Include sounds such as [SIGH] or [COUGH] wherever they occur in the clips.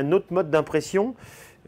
un autre mode d'impression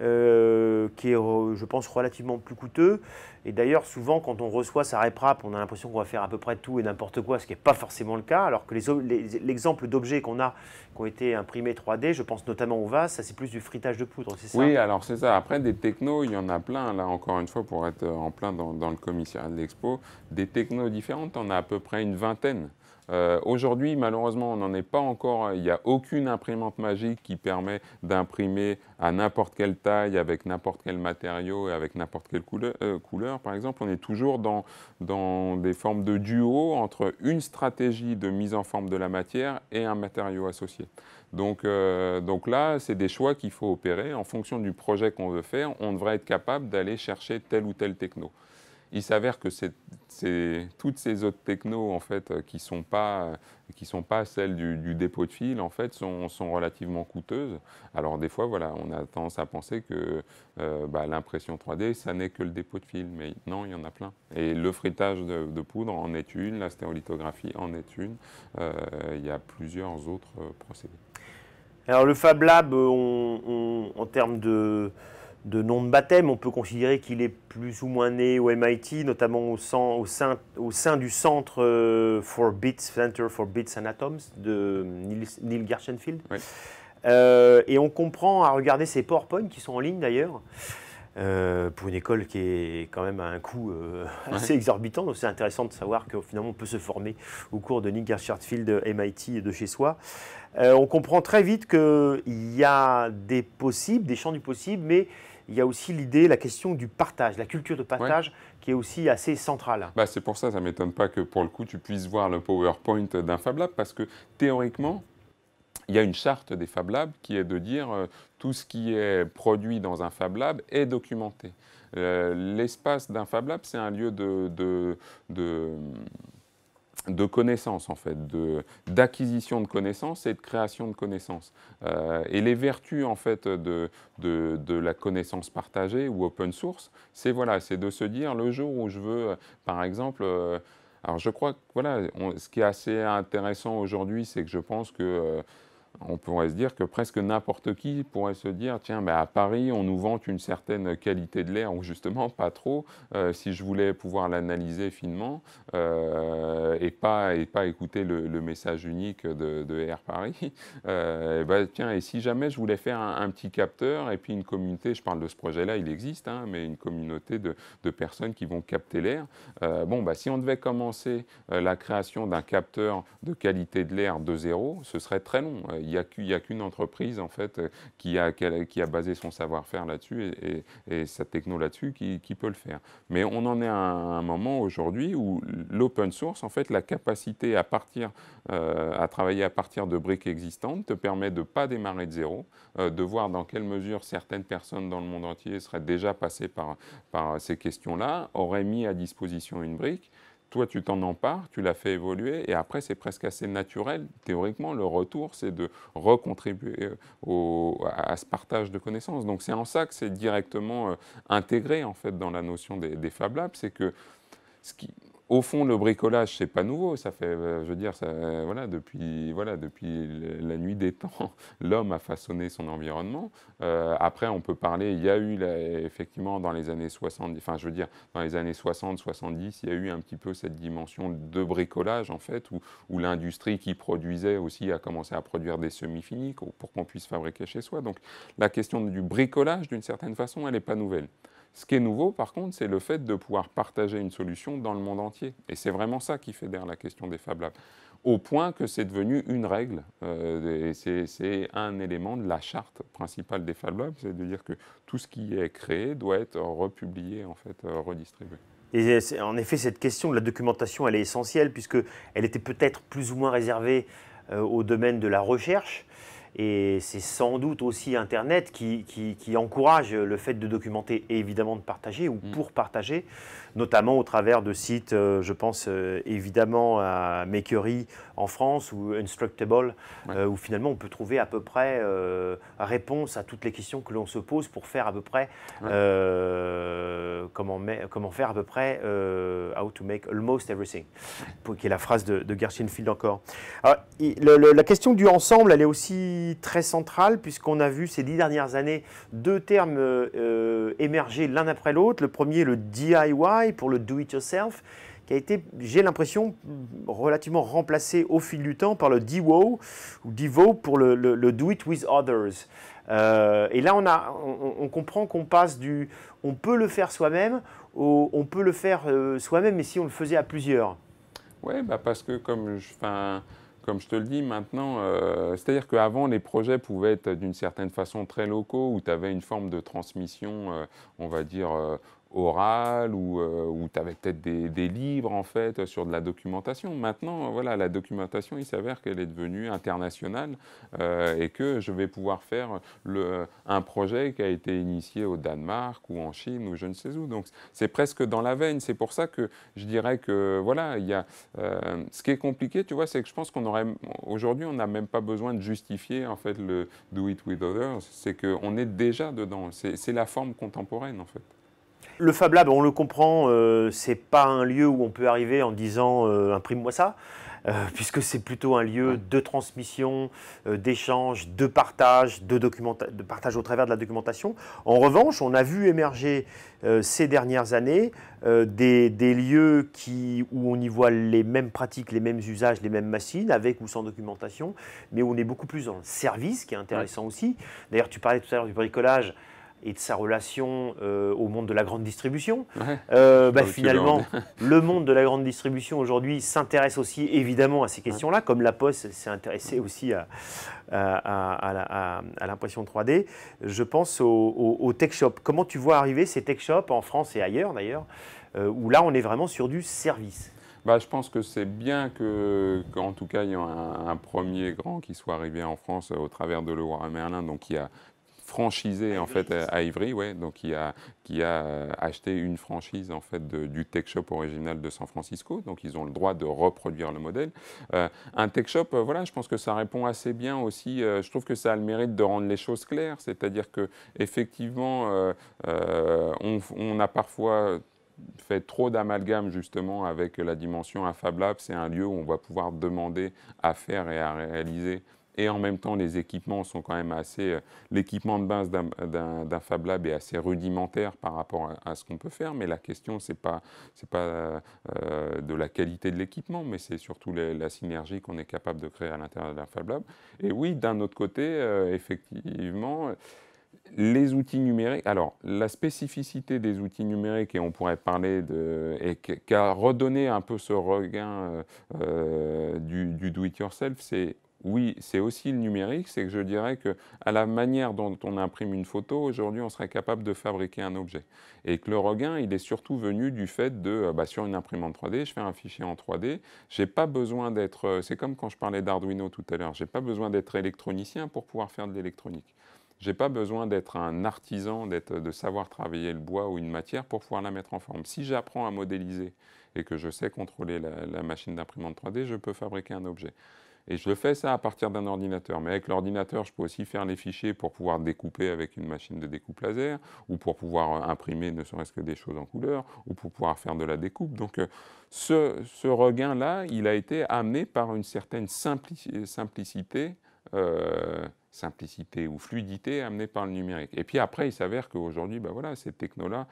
euh, qui est, euh, je pense, relativement plus coûteux. Et d'ailleurs, souvent, quand on reçoit sa réprap, on a l'impression qu'on va faire à peu près tout et n'importe quoi, ce qui n'est pas forcément le cas. Alors que l'exemple d'objets qu'on a, qui ont été imprimés 3D, je pense notamment au vase, ça c'est plus du frittage de poudre, c'est ça Oui, alors c'est ça. Après, des technos, il y en a plein, là encore une fois, pour être en plein dans, le commissariat de l'expo. Des technos différentes, on a à peu près une vingtaine. Euh, aujourd'hui, malheureusement, on n'en est pas encore. Il n'y a aucune imprimante magique qui permet d'imprimer à n'importe quel avec n'importe quel matériau et avec n'importe quelle euh, couleur, par exemple, on est toujours dans, des formes de duo entre une stratégie de mise en forme de la matière et un matériau associé. Donc, euh, donc là, c'est des choix qu'il faut opérer. En fonction du projet qu'on veut faire, on devrait être capable d'aller chercher tel ou tel techno il s'avère que c'est toutes ces autres technos en fait euh, qui sont pas euh, qui sont pas celles du, dépôt de fil en fait sont, relativement coûteuses. Alors des fois voilà, on a tendance à penser que euh, bah, l'impression 3D ça n'est que le dépôt de fil, mais non il y en a plein. Et le frittage de, poudre en est une, la stéréolithographie en est une. il y a plusieurs autres procédés. Alors le Fab Lab, en termes de de nom de baptême. On peut considérer qu'il est plus ou moins né au MIT, notamment au, sein, du centre euh, for Bits, Center for Bits and Atoms de Neil, Gershenfield. Euh, et on comprend à regarder ces PowerPoints qui sont en ligne d'ailleurs. Euh, pour une école qui est quand même à un coût assez exorbitant. Donc c'est intéressant de savoir que finalement on peut se former au cours de Neil Gershenfield MIT de chez soi. on comprend très vite qu'il y a des possibles, des champs du possible, mais il y a aussi l'idée, la question du partage, la culture de partage qui est aussi assez centrale. Bah, c'est pour ça, ça ne m'étonne pas que pour le coup, tu puisses voir le PowerPoint d'un Fab Lab, parce que théoriquement, il y a une charte des Fab Labs qui est de dire euh, tout ce qui est produit dans un Fab Lab est documenté. Euh, l'espace d'un Fab Lab, c'est un lieu de, de, de de connaissances en fait, d'acquisition de, connaissances et de création de connaissances. Euh, et les vertus en fait de, de, la connaissance partagée ou open source, c'est voilà, c'est de se dire le jour où je veux, par exemple, euh, alors je crois que voilà, ce qui est assez intéressant aujourd'hui, c'est que je pense que euh, on pourrait se dire que presque n'importe qui pourrait se dire tiens, à Paris, on nous vante une certaine qualité de l'air, ou justement pas trop, euh, si je voulais pouvoir l'analyser finement euh, et, pas, et pas écouter le, message unique de, Air Paris. [LAUGHS] et euh, eh ben, tiens, et si jamais je voulais faire un, petit capteur et puis une communauté, je parle de ce projet-là, il existe, hein, mais une communauté de, personnes qui vont capter l'air. bon, bah si on devait commencer la création d'un capteur de qualité de l'air de zéro, ce serait très long il n'y a, qu'une entreprise en fait euh, qui a, basé son savoir-faire là-dessus et, sa techno là-dessus qui, peut le faire. Mais on en est à un moment aujourd'hui où l'open source, en fait, la capacité à partir, euh, à travailler à partir de briques existantes te permet de ne pas démarrer de zéro, euh, de voir dans quelle mesure certaines personnes dans le monde entier seraient déjà passées par ces questions-là, auraient mis à disposition une brique toi, tu t'en empares, tu la fais évoluer, et après, c'est presque assez naturel. Théoriquement, le retour, c'est de recontribuer euh, à, ce partage de connaissances. Donc, c'est en ça que c'est directement euh, intégré, en fait, dans la notion des, des Fab Labs, c'est que ce qui, au fond, le bricolage, c'est pas nouveau. Ça fait, euh, je veux dire, euh, voilà, depuis, voilà, depuis la nuit des temps, [LAUGHS] l'homme a façonné son environnement. Euh, après, on peut parler. Il y a eu effectivement dans les années 60, enfin, je veux dire, dans les années 60, 70, il y a eu un petit peu cette dimension de bricolage en fait, où, où l'industrie qui produisait aussi a commencé à produire des semi-finis pour qu'on puisse fabriquer chez soi. Donc, la question du bricolage, d'une certaine façon, elle n'est pas nouvelle. Ce qui est nouveau, par contre, c'est le fait de pouvoir partager une solution dans le monde entier. Et c'est vraiment ça qui fédère la question des Fab Labs. Au point que c'est devenu une règle. Euh, c'est un élément de la charte principale des Fab Labs, c'est de dire que tout ce qui est créé doit être republié, en fait, euh, redistribué. en effet, cette question de la documentation, elle est essentielle, puisqu'elle était peut-être plus ou moins réservée euh, au domaine de la recherche. Et c'est sans doute aussi Internet qui, encourage le fait de documenter et évidemment de partager ou mm. pour partager, notamment au travers de sites, euh, je pense euh, évidemment à Makery en France ou Instructable, euh, où finalement on peut trouver à peu près réponse à toutes les questions que l'on se pose pour faire à peu près comment, faire à peu près how to make almost everything, qui est la phrase de, de encore. Alors, ah, la question du ensemble, elle est aussi très central puisqu'on a vu ces dix dernières années deux termes euh, euh, émerger l'un après l'autre. Le premier, le DIY pour le do-it-yourself qui a été, j'ai l'impression, relativement remplacé au fil du temps par le DIWO ou DIVO pour le, Do It With Others. Euh, et là, on, a, on, comprend qu'on passe du on peut le faire soi-même au on peut le faire soi-même, mais si on le faisait à plusieurs. Oui, bah parce que comme je comme je te le dis maintenant, euh, c'est-à-dire qu'avant, les projets pouvaient être d'une certaine façon très locaux, où tu avais une forme de transmission, euh, on va dire, euh, orale ou, tu euh, avais peut-être des, livres en fait sur de la documentation. Maintenant, euh, voilà, la documentation, il s'avère qu'elle est devenue internationale euh, et que je vais pouvoir faire un projet qui a été initié au Danemark ou en Chine ou je ne sais où. Donc c'est presque dans la veine. C'est pour ça que je dirais que voilà, il y a ce qui est compliqué, tu vois, c'est que je pense qu'on aurait aujourd'hui, on n'a même pas besoin de justifier en fait le do it with others. C'est qu'on est déjà dedans. C'est la forme contemporaine en fait. Le Fab Lab, on le comprend, euh, c'est pas un lieu où on peut arriver en disant euh, imprime-moi ça. Euh, puisque c'est plutôt un lieu de transmission, d'échange, de partage, de, de, partage au travers de la documentation. En revanche, on a vu émerger ces dernières années des, lieux où on y voit les mêmes pratiques, les mêmes usages, les mêmes machines, avec ou sans documentation, mais où on est beaucoup plus en le service, qui est intéressant aussi. D'ailleurs, tu parlais tout à l'heure du bricolage et de sa relation euh, au monde de la grande distribution. Euh, bah, finalement, le monde de la grande distribution aujourd'hui s'intéresse aussi évidemment à ces questions-là, comme La Poste s'est intéressée aussi à, l'impression 3D. Je pense aux au, tech shops. Comment tu vois arriver ces tech shops en France et ailleurs d'ailleurs, euh, où là on est vraiment sur du service bah, je pense que c'est bien que, qu'en tout cas, il y ait un, premier grand qui soit arrivé en France au travers de leroy Merlin, donc qui a franchisé en fait à, Ivry, ouais, donc qui a, qui a euh, acheté une franchise en fait du tech shop original de San Francisco, donc ils ont le droit de reproduire le modèle. Euh, un tech shop, euh, voilà, je pense que ça répond assez bien aussi. je trouve que ça a le mérite de rendre les choses claires, c'est-à-dire que effectivement, on, a parfois fait trop d'amalgame justement avec la dimension à c'est un lieu où on va pouvoir demander à faire et à réaliser et en même temps les équipements sont quand même assez... Euh, l'équipement de base d'un Fab Lab est assez rudimentaire par rapport à, ce qu'on peut faire, mais la question c'est pas, pas euh, de la qualité de l'équipement, mais c'est surtout la synergie qu'on est capable de créer à l'intérieur d'un Fab Lab. Et oui, d'un autre côté, euh, effectivement les outils numériques, alors la spécificité des outils numériques, et on pourrait parler de. et qui a redonné un peu ce regain du do-it-yourself, c'est oui, c'est aussi le numérique, c'est que je dirais que à la manière dont on imprime une photo, aujourd'hui, on serait capable de fabriquer un objet. Et que le regain, il est surtout venu du fait de, euh, bah, sur une imprimante 3D, je fais un fichier en 3D, j'ai pas besoin d'être, euh, c'est comme quand je parlais d'Arduino tout à l'heure, j'ai pas besoin d'être électronicien pour pouvoir faire de l'électronique. J'ai pas besoin d'être un artisan, d'être, de savoir travailler le bois ou une matière pour pouvoir la mettre en forme. Si j'apprends à modéliser et que je sais contrôler la, la machine d'imprimante 3D, je peux fabriquer un objet. Et je fais ça à partir d'un ordinateur. Mais avec l'ordinateur, je peux aussi faire les fichiers pour pouvoir découper avec une machine de découpe laser, ou pour pouvoir euh, imprimer ne serait-ce que des choses en couleur, ou pour pouvoir faire de la découpe. Donc euh, ce, regain-là, il a été amené par une certaine simplicité. Euh, simplicité ou fluidité amenée par le numérique. Et puis après, il s'avère qu'aujourd'hui, bah voilà, ces technos-là,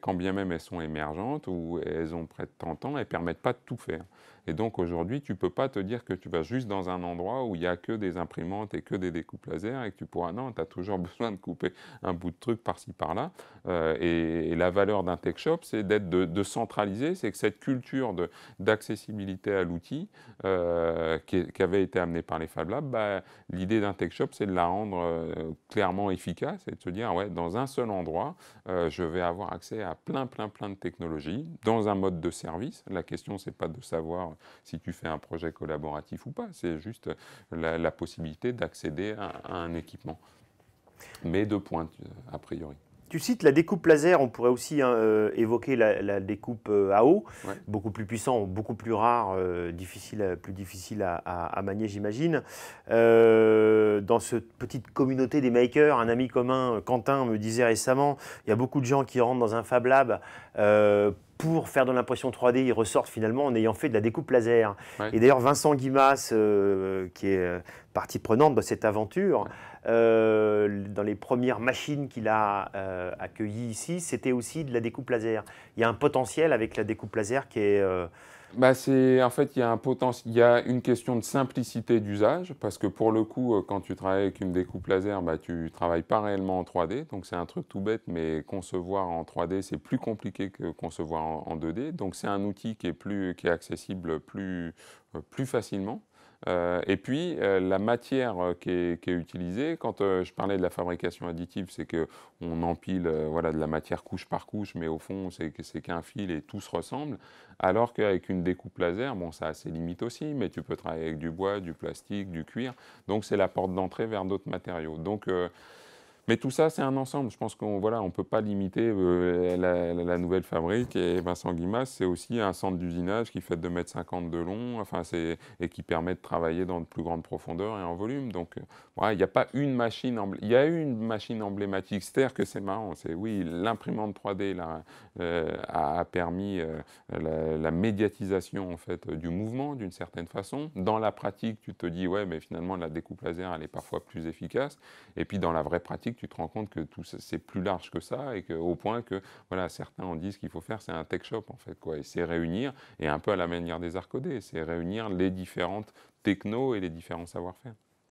quand bien même elles sont émergentes ou elles ont près de 30 ans, elles ne permettent pas de tout faire. Et donc aujourd'hui, tu ne peux pas te dire que tu vas juste dans un endroit où il n'y a que des imprimantes et que des découpes laser et que tu pourras. Non, tu as toujours [LAUGHS] besoin de couper un bout de truc par-ci par-là. Euh, et, la valeur d'un tech shop, c'est d'être de, centraliser, c'est que cette culture d'accessibilité à l'outil euh, qui, avait été amenée par les Fab Labs, bah, l'idée d'un tech shop, c'est de la rendre euh, clairement efficace et de se dire, ouais, dans un seul endroit, je vais avoir accès à plein, plein, plein de technologies dans un mode de service. La question, c'est pas de savoir si tu fais un projet collaboratif ou pas. C'est juste la, possibilité d'accéder à, un équipement. Mais de pointe, euh, a priori. Tu cites la découpe laser, on pourrait aussi hein, euh, évoquer la, découpe euh, à eau, beaucoup plus puissant, beaucoup plus rare, difficile, plus difficile à, manier, j'imagine. dans cette petite communauté des makers, un ami commun, Quentin, me disait récemment, il y a beaucoup de gens qui rentrent dans un Fab Lab pour faire de l'impression 3D, ils ressortent finalement en ayant fait de la découpe laser. Et d'ailleurs, Vincent Guimas, euh, qui est euh, partie prenante de cette aventure, euh, dans les premières machines qu'il a accueillies ici, c'était aussi de la découpe laser. Il y a un potentiel avec la découpe laser qui est... Bah, en fait il y a y a une question de simplicité d'usage parce que pour le coup euh, quand tu travailles avec une découpe laser, bah tu travailles pas réellement en 3D, donc c'est un truc tout bête mais concevoir en 3D c'est plus compliqué que concevoir en, 2D, donc c'est un outil qui est plus accessible plus euh, facilement. Euh, et puis, euh, la matière euh, qui, est, utilisée, quand je parlais de la fabrication additive, c'est qu'on empile voilà, de la matière couche par couche, mais au fond, c'est qu'un fil et tout se ressemble. Alors qu'avec une découpe laser, bon, ça a ses limites aussi, mais tu peux travailler avec du bois, du plastique, du cuir. Donc, c'est la porte d'entrée vers d'autres matériaux. Donc, mais tout ça, c'est un ensemble. Je pense qu'on voilà, ne peut pas limiter euh, la, nouvelle fabrique. Et Vincent Guimas, c'est aussi un centre d'usinage qui fait 2,50 m de long enfin, et qui permet de travailler dans de plus grandes profondeurs et en volume. Donc, euh, il n'y a pas une machine Il y a une machine emblématique. C'est-à-dire que c'est marrant. C'est, oui, l'imprimante 3D là, euh, a, permis la, la, médiatisation en fait, du mouvement d'une certaine façon. Dans la pratique, tu te dis, ouais, mais finalement, la découpe laser, elle est parfois plus efficace. Et puis, dans la vraie pratique, tu te rends compte que tout c'est plus large que ça et que, au point que voilà, certains en disent qu'il faut faire, c'est un tech shop en fait. Quoi. Et c'est réunir, et un peu à la manière des arcodés, c'est réunir les différentes techno et les différents savoir-faire.